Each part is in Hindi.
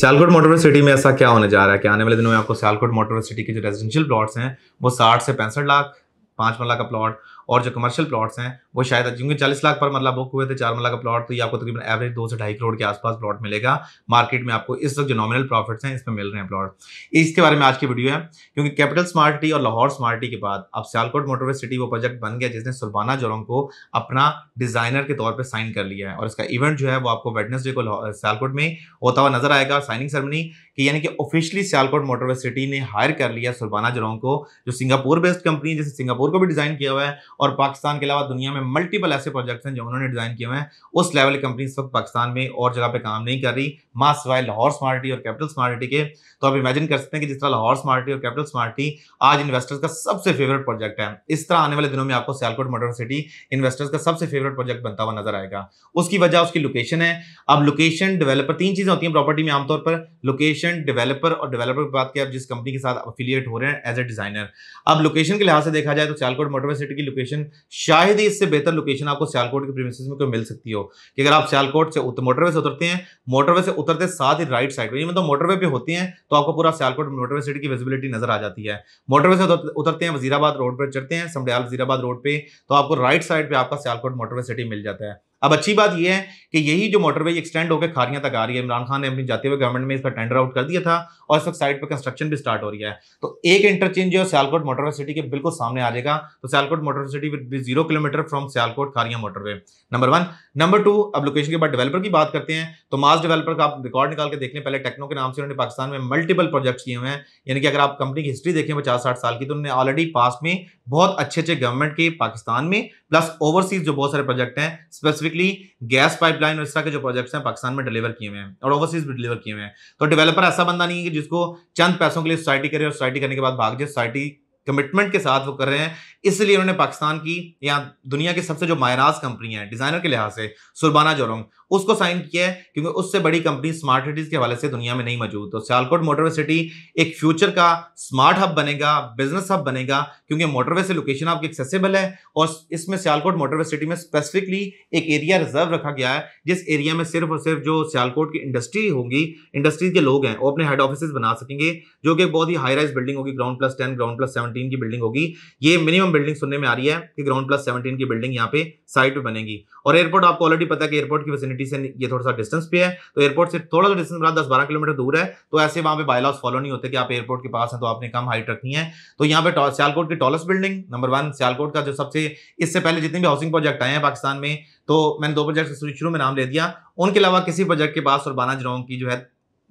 सियालकोट मोटरवे सिटी में ऐसा क्या होने जा रहा है कि आने वाले दिनों में आपको सियालकोट मोटरवे सिटी के जो रेजिडेंशियल प्लॉट्स हैं वो साठ से पैंसठ लाख पाँच मरला का प्लॉट और जो कमर्शियल प्लॉट्स हैं वो शायद क्योंकि चालीस लाख पर मरला बुक हुए थे चार मरला का प्लॉट तो ये आपको तकरीबन एवरेज दो से ढाई करोड़ के आसपास प्लॉट मिलेगा मार्केट में आपको इस वक्त जो नॉमिनल प्रॉफिट्स हैं इसमें मिल रहे हैं प्लॉट इसके बारे में आज की वीडियो है क्योंकि कैपिटल स्मार्टी और लाहौर स्मार्टी के बाद अब सियालकोट मोटरवे सिटी वो प्रोजेक्ट बन गया जिसने सुरबाना जोरम को अपना डिजाइनर के तौर पर साइन कर लिया है और इसका इवेंट जो है वो आपको वेटनेसडे को सियालकोट में होता हुआ नजर आएगा साइनिंग सेरेमनी कि यानी कि ऑफिशियली सियालकोट मोटरवे सिटी ने हायर कर लिया सुरबाना जोरम को जो सिंगापुर बेस्ड कंपनी है जैसे सिंगापुर लाहौर को भी डिज़ाइन किया हुआ है और पाकिस्तान के अलावा दुनिया में मल्टीपल ऐसे प्रोजेक्ट्स हैं जो उन्होंने डिज़ाइन किए हुए हैं उस लेवल की कंपनी इस वक्त पाकिस्तान में और जगह पर काम नहीं कर रही मास लाहौर स्मार्टी और कैपिटल स्मार्टी के तो आप इमेजिन कर सकते हैं कि जिस तरह लाहौर स्मार्टी और कैपिटल स्मार्टी आज इन्वेस्टर्स का सबसे फेवरेट प्रोजेक्ट है इस तरह आने वाले दिनों में आपको सियालकोट मोटर सिटी इन्वेस्टर्स का सबसे फेवरेट प्रोजेक्ट बनता हुआ नजर आएगा उसकी वजह उसकी लोकेशन है अब लोकेशन डेवलपर तीन चीज़ें होती हैं प्रॉपर्टी में आमतौर पर लोकेशन डेवलपर और डेवलपर की बात की आप जिस कंपनी के साथ अफिलियट हो रहे हैं एज ए डिज़ाइनर अब लोकेशन के लिहाज से देखा जाए तो तो सियालकोट मोटरवे सिटी की लोकेशन शायद ही इससे बेहतर लोकेशन आपको सियालकोट के प्रीमिस में कोई मिल सकती हो कि अगर आप सियालकोट से उत, मोटरवे से उतरते हैं मोटरवे से उतरते साथ ही राइट साइड में मतलब मोटरवे पे होती हैं तो आपको पूरा सियालकोट मोटरवे सिटी की विजिबिलिटी नजर आ जाती है मोटरवे से उतरते हैं वजीराबाद रोड पर चढ़ते हैं समडयाल वजीराबाद रोड पर तो आपको राइट साइड पर आपका सियालकोट मोटरवे सिटी मिल जाता है अब अच्छी बात यह है कि यही जो मोटरवे एक्सटेंड होकर खारियां तक आ रही है इमरान खान ने अपनी जाते हुए गवर्नमेंट में इसका टेंडर आउट कर दिया था और इस वक्त साइड पर कंस्ट्रक्शन भी स्टार्ट हो रही है तो एक इंटरचेंज जो सियालकोट मोटरवे सिटी के बिल्कुल सामने आ जाएगा तो Sialkot Motorway City with be zero kilometre from Sialkot Kharian motorway number one number two अब लोकेशन के बाद डेवलपर की बात करते हैं तो मास डेवलपर का आप रिकॉर्ड निकाल के देख लें पहले टेक्नो के नाम से उन्होंने पाकिस्तान में मल्टीपल प्रोजेक्ट किए हुए हैं यानी कि अगर आप कंपनी की हिस्ट्री देखें पचास साठ साल की तो उन्होंने ऑलरेडी पास्ट में बहुत अच्छे अच्छे गवर्नमेंट के पाकिस्तान में प्लस ओवरसीज जो बहुत सारे प्रोजेक्ट हैं स्पेसिफिक बेसिकली गैस पाइपलाइन और इस तरह के जो प्रोजेक्ट्स हैं पाकिस्तान में डिलीवर किए हुए हैं और ओवरसीज भी डिलीवर किए हुए हैं तो डेवलपर ऐसा बंदा नहीं है कि जिसको चंद पैसों के लिए सोसाइटी करे और सोसाइटी करने के बाद भाग जाए सोसाइटी कमिटमेंट के साथ वो कर रहे हैं इसलिए उन्होंने पाकिस्तान की या दुनिया की सबसे जो मायराज कंपनी है डिज़ाइनर के लिहाज से सुरबाना जोलोंग उसको साइन किया है क्योंकि उससे बड़ी कंपनी स्मार्ट सिटीज़ के हवाले से दुनिया में नहीं मौजूद तो सियालकोट मोटरवे सिटी एक फ्यूचर का स्मार्ट हब बनेगा बिजनेस हब बनेगा क्योंकि मोटरवे से लोकेशन आपकी एक्सेसिबल है और इसमें सियालकोट मोटरवे सिटी में स्पेसिफिकली एक एरिया रिजर्व रखा गया है जिस एरिया में सिर्फ और सिर्फ जो सियालकोट की इंडस्ट्री होगी इंडस्ट्रीज के लोग हैं वो अपने हेड ऑफिस बना सकेंगे जो कि बहुत ही हाई राइज बिल्डिंग होगी ground plus ten ground plus seven seventeen की बिल्डिंग होगी ये मिनिमम बिल्डिंग सुनने में आ रही है कि ग्राउंड प्लस सेवनटीन की बिल्डिंग यहाँ पे साइट पे बनेगी और एयरपोर्ट आपको ऑलरेडी पता है कि एयरपोर्ट की फैसिलिटी से ये थोड़ा सा डिस्टेंस पे है तो एयरपोर्ट से थोड़ा सा डिस्टेंस दस बारह किलोमीटर दूर है तो ऐसे वहाँ पे बायलॉस फॉलो नहीं होते कि आप एयरपोर्ट के पास हैं तो आपने कम हाइट रखनी है तो यहाँ पे सियालकोट की tallest building number one Sialkot का जो सबसे इससे पहले जितने भी हाउसिंग प्रोजेक्ट आए हैं पाकिस्तान में तो मैंने दो प्रोजेक्ट शुरू में नाम ले दिया उनके अलावा किसी प्रोजेक्ट के पास और बाना जरौंग की जो है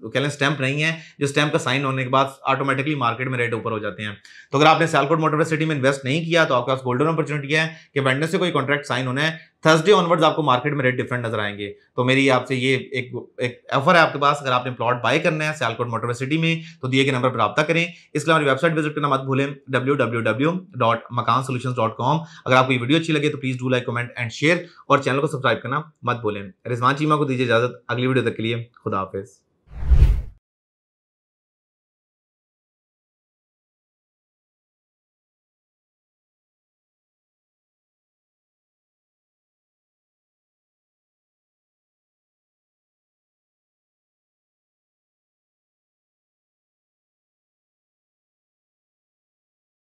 तो कह लें स्टैंप नहीं है जो स्टैंप का साइन होने के बाद ऑटोमेटिकली मार्केट में रेट ऊपर हो जाते हैं तो अगर आपने सियालकोट मोटर सिटी में इन्वेस्ट नहीं किया तो आपके पास गोल्डन अपॉर्चुनिटी है कि वेंडर से कोई कॉन्ट्रैक्ट साइन होना है थर्सडे ऑनवर्ड्स आपको मार्केट में रेट डिफरेंट नजर आएंगे तो मेरी आपसे ये एक एक ऑफर है आपके पास अगर आपने प्लॉट बाय करना है सियालकोट मोटर सिटी में तो दिए गए नंबर पर रब्ता करें इसलिए हमारी वेबसाइट विजिट करना मत भूलें W W W dot Makaan dot com अगर आपको ये वीडियो अच्छी लगे तो please do like comment and share और चैनल को सब्सक्राइब करना मत भूलें रिजमान चीमा को दीजिए इजाजत अगली वीडियो तक के लिए खुदाफिज़